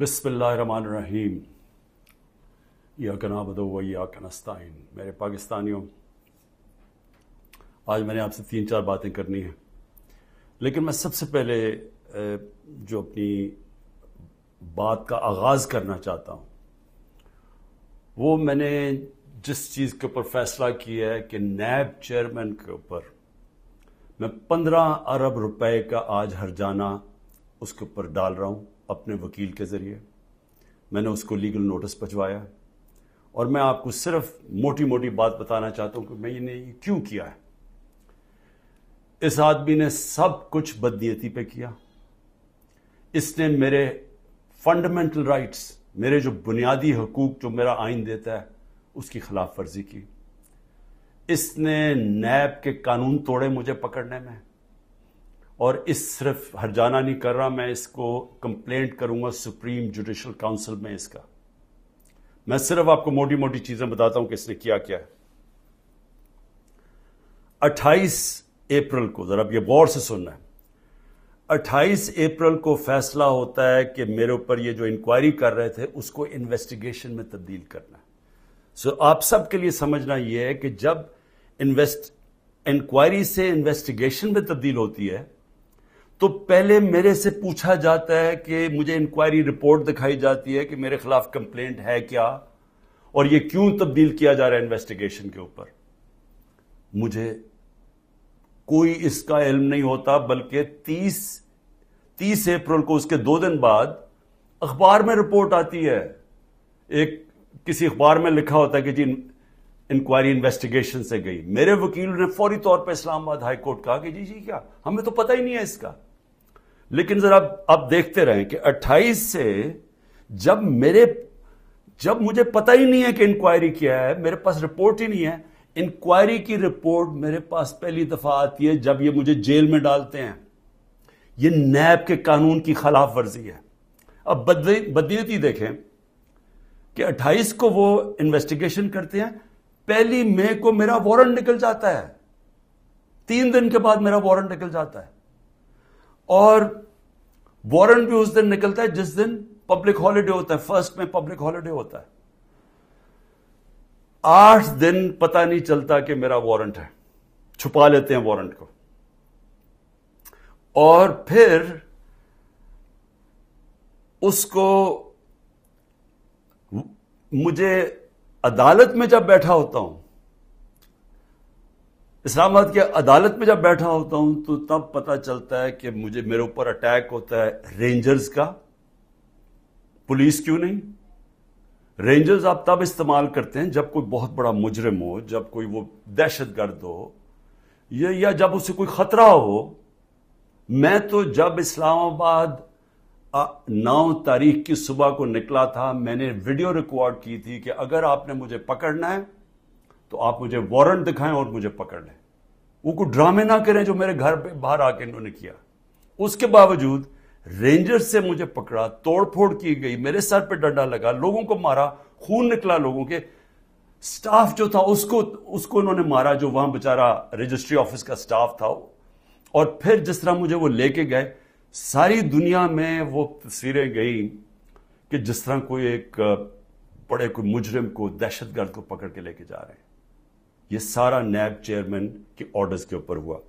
बिस्मिल्लाहिर्रहमानिर्रहीम या कना बदो या कनस्ताइन मेरे पाकिस्तानियों आज मैंने आपसे तीन चार बातें करनी हैं लेकिन मैं सबसे पहले जो अपनी बात का आगाज़ करना चाहता हूँ वो मैंने जिस चीज़ के ऊपर फैसला किया है कि नैब चेयरमैन के ऊपर मैं पंद्रह अरब रुपए का आज हर जाना उसके ऊपर डाल रहा हूँ अपने वकील के ज़रिए मैंने उसको लीगल नोटिस भजवाया और मैं आपको सिर्फ मोटी मोटी बात बताना चाहता हूं कि मैंने ये क्यों किया है इस आदमी ने सब कुछ बदनीयती पे किया इसने मेरे फंडामेंटल राइट्स मेरे जो बुनियादी हकूक जो मेरा आइन देता है उसकी खिलाफ वर्जी की इसने नैब के कानून तोड़े मुझे पकड़ने में और इस सिर्फ हरजाना नहीं कर रहा मैं इसको कंप्लेंट करूंगा सुप्रीम जुडिशल काउंसिल में इसका मैं सिर्फ आपको मोटी मोटी चीजें बताता हूं कि इसने क्या क्या है 28 अप्रैल को जरा ये गौर से सुनना है 28 अप्रैल को फैसला होता है कि मेरे ऊपर ये जो इंक्वायरी कर रहे थे उसको इन्वेस्टिगेशन में तब्दील करना है सो आप सबके लिए समझना यह है कि जब इन्वेस्ट इंक्वायरी से इन्वेस्टिगेशन में तब्दील होती है तो पहले मेरे से पूछा जाता है कि मुझे इंक्वायरी रिपोर्ट दिखाई जाती है कि मेरे खिलाफ कंप्लेंट है क्या और ये क्यों तब्दील किया जा रहा है इन्वेस्टिगेशन के ऊपर मुझे कोई इसका इल्म नहीं होता बल्कि 30 30 अप्रैल को उसके दो दिन बाद अखबार में रिपोर्ट आती है एक किसी अखबार में लिखा होता है कि जी इंक्वायरी इन्वेस्टिगेशन से गई मेरे वकील ने फौरी तौर पर इस्लामाबाद हाईकोर्ट कहा कि जी जी क्या हमें तो पता ही नहीं है इसका लेकिन जरा आप देखते रहें कि 28 से जब मेरे जब मुझे पता ही नहीं है कि इंक्वायरी किया है मेरे पास रिपोर्ट ही नहीं है इंक्वायरी की रिपोर्ट मेरे पास पहली दफा आती है जब ये मुझे जेल में डालते हैं ये नैब के कानून की खिलाफ वर्जी है अब बदनीयती देखें कि 28 को वो इन्वेस्टिगेशन करते हैं पहली मई को मेरा वारंट निकल जाता है तीन दिन के बाद मेरा वारंट निकल जाता है और वारंट भी उस दिन निकलता है जिस दिन पब्लिक हॉलीडे होता है फर्स्ट में पब्लिक हॉलीडे होता है आठ दिन पता नहीं चलता कि मेरा वारंट है छुपा लेते हैं वारंट को और फिर उसको मुझे अदालत में जब बैठा होता हूं इस्लामाबाद के अदालत में जब बैठा होता हूं तो तब पता चलता है कि मुझे मेरे ऊपर अटैक होता है रेंजर्स का पुलिस क्यों नहीं रेंजर्स आप तब इस्तेमाल करते हैं जब कोई बहुत बड़ा मुजरिम हो जब कोई वो दहशत गर्द हो या, या जब उसे कोई खतरा हो मैं तो जब इस्लामाबाद नौ तारीख की सुबह को निकला था मैंने वीडियो रिकॉर्ड की थी कि अगर आपने मुझे पकड़ना है तो आप मुझे वारंट दिखाएं और मुझे पकड़ लें वो कुछ ड्रामे ना करें जो मेरे घर पे बाहर आके इन्होंने किया उसके बावजूद रेंजर्स से मुझे पकड़ा तोड़फोड़ की गई मेरे सर पे डंडा लगा लोगों को मारा खून निकला लोगों के स्टाफ जो था उसको उसको उन्होंने मारा जो वहां बेचारा रजिस्ट्री ऑफिस का स्टाफ था और फिर जिस तरह मुझे वो लेके गए सारी दुनिया में वो तस्वीरें गई कि जिस तरह कोई एक बड़े कोई मुजरिम को दहशतगर्द को पकड़ के लेके जा रहे हैं ये सारा नैब चेयरमैन के ऑर्डर्स के ऊपर हुआ